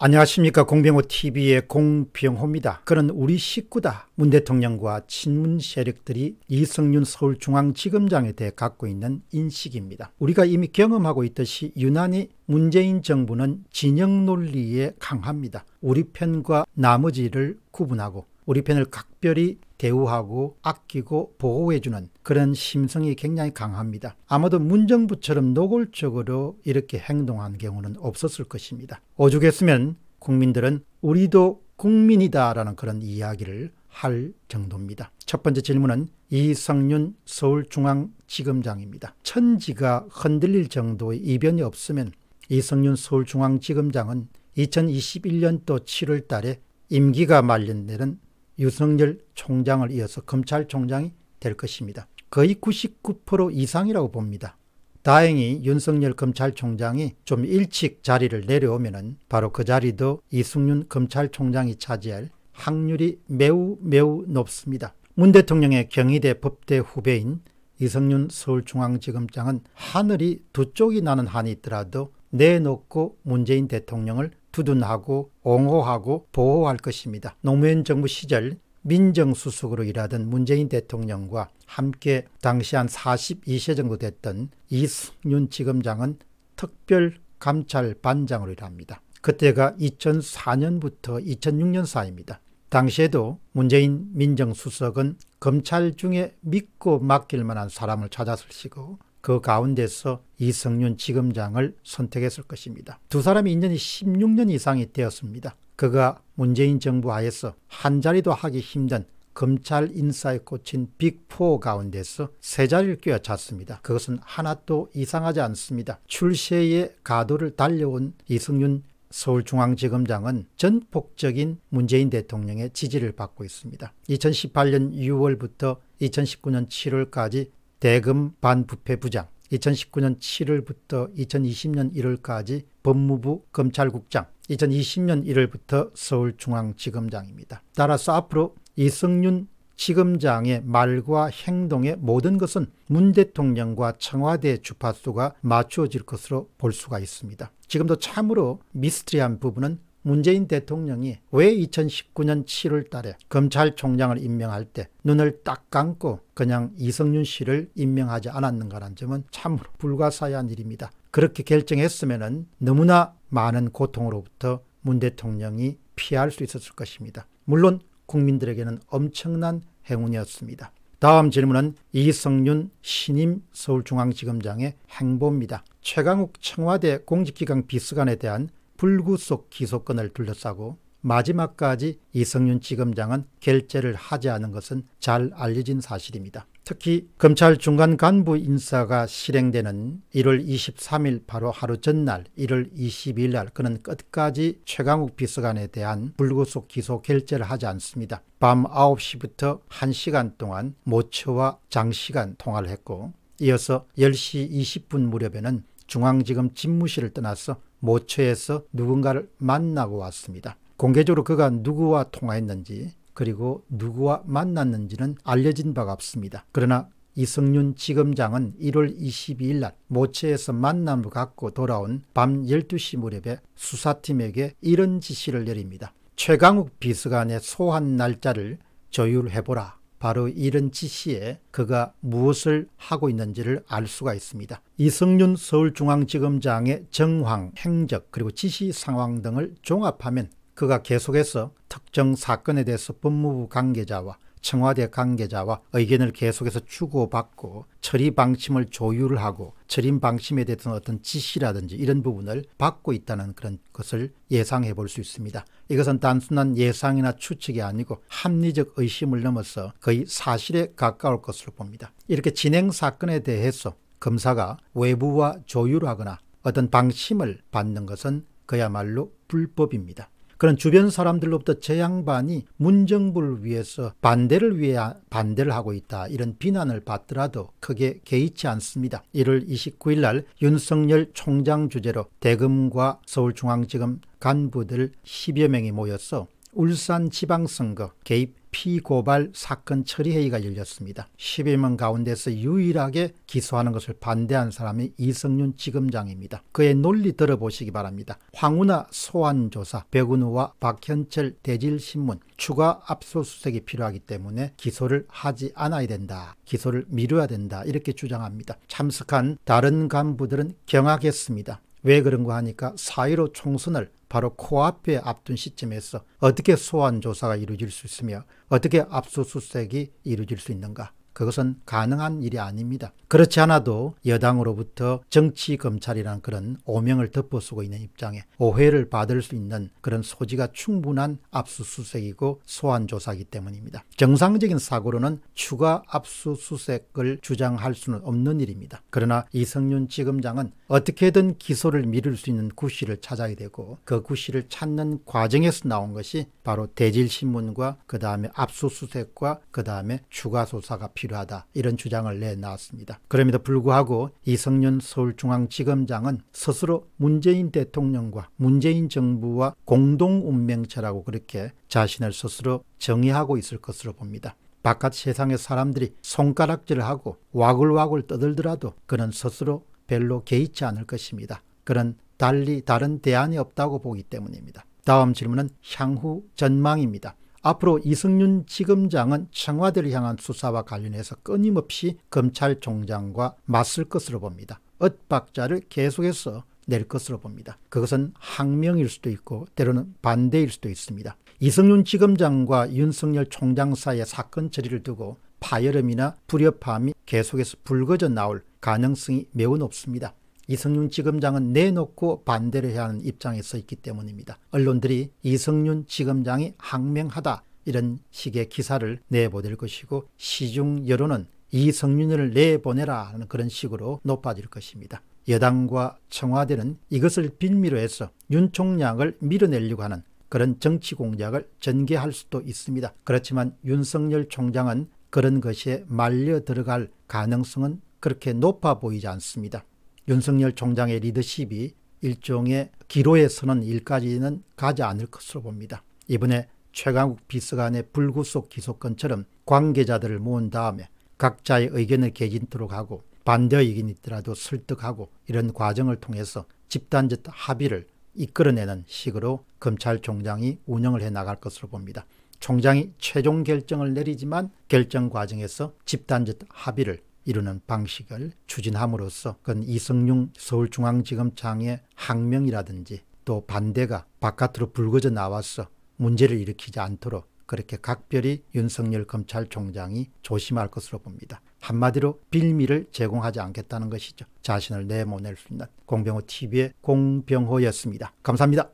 안녕하십니까 공병호TV의 공병호입니다. 그는 우리 식구다. 문 대통령과 친문 세력들이 이성윤 서울중앙지검장에 대해 갖고 있는 인식입니다. 우리가 이미 경험하고 있듯이 유난히 문재인 정부는 진영 논리에 강합니다. 우리 편과 나머지를 구분하고 우리 편을 각별히 대우하고 아끼고 보호해주는 그런 심성이 굉장히 강합니다. 아마도 문정부처럼 노골적으로 이렇게 행동한 경우는 없었을 것입니다. 오죽했으면 국민들은 우리도 국민이다라는 그런 이야기를 할 정도입니다. 첫 번째 질문은 이성윤 서울중앙지검장입니다. 천지가 흔들릴 정도의 이변이 없으면 이성윤 서울중앙지검장은 2021년도 7월 달에 임기가 만료되는 유승열 총장을 이어서 검찰총장이 될 것입니다. 거의 99% 이상이라고 봅니다. 다행히 윤석열 검찰총장이 좀 일찍 자리를 내려오면 바로 그 자리도 이승윤 검찰총장이 차지할 확률이 매우 매우 높습니다. 문 대통령의 경희대 법대 후배인 이성윤 서울중앙지검장은 하늘이 두 쪽이 나는 한이 있더라도 내놓고 문재인 대통령을 두둔하고 옹호하고 보호할 것입니다. 노무현 정부 시절 민정수석으로 일하던 문재인 대통령과 함께 당시 한 42세 정도 됐던 이승윤 지검장은 특별감찰반장으로 일합니다. 그때가 2004년부터 2006년 사이입니다. 당시에도 문재인 민정수석은 검찰 중에 믿고 맡길 만한 사람을 찾았을 시고 그 가운데서 이성윤 지검장을 선택했을 것입니다. 두사람이 인연이 16년 이상이 되었습니다. 그가 문재인 정부 하에서 한 자리도 하기 힘든 검찰 인사에 꽂힌 빅4 가운데서 세 자리를 꿰어찼습니다. 그것은 하나도 이상하지 않습니다. 출세의 가도를 달려온 이승윤 서울중앙지검장은 전폭적인 문재인 대통령의 지지를 받고 있습니다. 2018년 6월부터 2019년 7월까지 대금 반부패 부장 2019년 7월부터 2020년 1월까지 법무부 검찰국장 2020년 1월부터 서울중앙지검장입니다. 따라서 앞으로 이승윤 지검장의 말과 행동의 모든 것은 문 대통령과 청와대 주파수가 맞추어질 것으로 볼 수가 있습니다. 지금도 참으로 미스터리한 부분은 문재인 대통령이 왜 2019년 7월 달에 검찰총장을 임명할 때 눈을 딱 감고 그냥 이성윤 씨를 임명하지 않았는가라는 점은 참으로 불가사의한 일입니다. 그렇게 결정했으면 너무나 많은 고통으로부터 문 대통령이 피할 수 있었을 것입니다. 물론 국민들에게는 엄청난 행운이었습니다. 다음 질문은 이성윤 신임 서울중앙지검장의 행보입니다. 최강욱 청와대 공직기강 비서관에 대한 불구속 기소권을 둘러싸고 마지막까지 이성윤 지검장은 결재를 하지 않은 것은 잘 알려진 사실입니다. 특히 검찰 중간 간부 인사가 실행되는 1월 23일 바로 하루 전날 1월 22일 날 그는 끝까지 최강욱 비서관에 대한 불구속 기소 결재를 하지 않습니다. 밤 9시부터 1시간 동안 모처와 장시간 통화를 했고 이어서 10시 20분 무렵에는 중앙지검 집무실을 떠나서 모처에서 누군가를 만나고 왔습니다. 공개적으로 그가 누구와 통화했는지 그리고 누구와 만났는지는 알려진 바가 없습니다. 그러나 이성윤 지검장은 1월 22일 날 모처에서 만남을 갖고 돌아온 밤 12시 무렵에 수사팀에게 이런 지시를 내립니다. 최강욱 비서관의 소환 날짜를 조율해보라. 바로 이런 지시에 그가 무엇을 하고 있는지를 알 수가 있습니다. 이성윤 서울중앙지검장의 정황, 행적, 그리고 지시 상황 등을 종합하면 그가 계속해서 특정 사건에 대해서 법무부 관계자와 청와대 관계자와 의견을 계속해서 주고받고 처리 방침을 조율하고 처리 방침에 대해서 어떤 지시라든지 이런 부분을 받고 있다는 그런 것을 예상해 볼 수 있습니다. 이것은 단순한 예상이나 추측이 아니고 합리적 의심을 넘어서 거의 사실에 가까울 것으로 봅니다. 이렇게 진행 사건에 대해서 검사가 외부와 조율하거나 어떤 방침을 받는 것은 그야말로 불법입니다. 그런 주변 사람들로부터 제 양반이 문정부를 위해서 반대를 위해 반대를 하고 있다 이런 비난을 받더라도 크게 개의치 않습니다. 1월 29일 날 윤석열 총장 주재로 대금과 서울중앙지검 간부들 10여 명이 모여서 울산 지방선거 개입 피고발 사건 처리회의가 열렸습니다. 11명 가운데서 유일하게 기소하는 것을 반대한 사람이 이성윤 지검장입니다. 그의 논리 들어보시기 바랍니다. 황운하 소환조사, 백은우와 박현철 대질신문, 추가 압수수색이 필요하기 때문에 기소를 하지 않아야 된다. 기소를 미뤄야 된다. 이렇게 주장합니다. 참석한 다른 간부들은 경악했습니다. 왜 그런가 하니까 사1로 총선을 바로 코앞에 앞둔 시점에서 어떻게 소환조사가 이루어질 수 있으며 어떻게 압수수색이 이루어질 수 있는가. 그것은 가능한 일이 아닙니다. 그렇지 않아도 여당으로부터 정치검찰이란 그런 오명을 덮어쓰고 있는 입장에 오해를 받을 수 있는 그런 소지가 충분한 압수수색이고 소환조사이기 때문입니다. 정상적인 사고로는 추가 압수수색을 주장할 수는 없는 일입니다. 그러나 이성윤 지검장은 어떻게든 기소를 미룰 수 있는 구씨를 찾아야 되고 그 구씨를 찾는 과정에서 나온 것이 바로 대질신문과 그 다음에 압수수색과 그 다음에 추가 조사가 필요하다 이런 주장을 내놨습니다. 그럼에도 불구하고 이성윤 서울중앙지검장은 스스로 문재인 대통령과 문재인 정부와 공동 운명체라고 그렇게 자신을 스스로 정의하고 있을 것으로 봅니다. 바깥 세상의 사람들이 손가락질하고 와글와글 떠들더라도 그는 스스로 별로 개의치 않을 것입니다. 그런 달리 다른 대안이 없다고 보기 때문입니다. 다음 질문은 향후 전망입니다. 앞으로 이승윤 지검장은 청와대를 향한 수사와 관련해서 끊임없이 검찰총장과 맞설 것으로 봅니다. 엇박자를 계속해서 낼 것으로 봅니다. 그것은 항명일 수도 있고 때로는 반대일 수도 있습니다. 이승윤 지검장과 윤석열 총장 사이의 사건 처리를 두고 파열음이나 불협화음이 계속해서 불거져 나올 가능성이 매우 높습니다. 이성윤 지검장은 내놓고 반대를 해야 하는 입장에 서 있기 때문입니다. 언론들이 이성윤 지검장이 항명하다 이런 식의 기사를 내보낼 것이고 시중 여론은 이성윤을 내보내라 하는 그런 식으로 높아질 것입니다. 여당과 청와대는 이것을 빌미로 해서 윤총량을 밀어내려고 하는 그런 정치 공작을 전개할 수도 있습니다. 그렇지만 윤석열 총장은 그런 것에 말려 들어갈 가능성은 그렇게 높아 보이지 않습니다. 윤석열 총장의 리더십이 일종의 기로에 서는 일까지는 가지 않을 것으로 봅니다. 이번에 최강욱 비서관의 불구속 기소건처럼 관계자들을 모은 다음에 각자의 의견을 개진토록 하고 반대 의견이 있더라도 설득하고 이런 과정을 통해서 집단적 합의를 이끌어내는 식으로 검찰총장이 운영을 해나갈 것으로 봅니다. 총장이 최종 결정을 내리지만 결정 과정에서 집단적 합의를 이루는 방식을 추진함으로써 그건 이성용 서울중앙지검장의 항명이라든지 또 반대가 바깥으로 불거져 나와서 문제를 일으키지 않도록 그렇게 각별히 윤석열 검찰총장이 조심할 것으로 봅니다. 한마디로 빌미를 제공하지 않겠다는 것이죠. 자신을 내모낼 수 있는 공병호 TV의 공병호였습니다. 감사합니다.